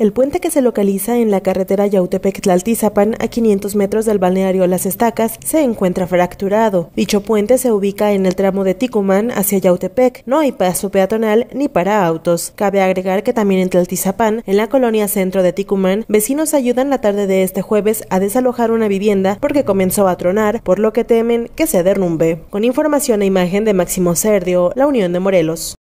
El puente que se localiza en la carretera Yautepec-Tlaltizapan, a 500 metros del balneario Las Estacas, se encuentra fracturado. Dicho puente se ubica en el tramo de Ticumán hacia Yautepec. No hay paso peatonal ni para autos. Cabe agregar que también en Tlaltizapan, en la colonia centro de Ticumán, vecinos ayudan la tarde de este jueves a desalojar una vivienda porque comenzó a tronar, por lo que temen que se derrumbe. Con información e imagen de Máximo Serdio, La Unión de Morelos.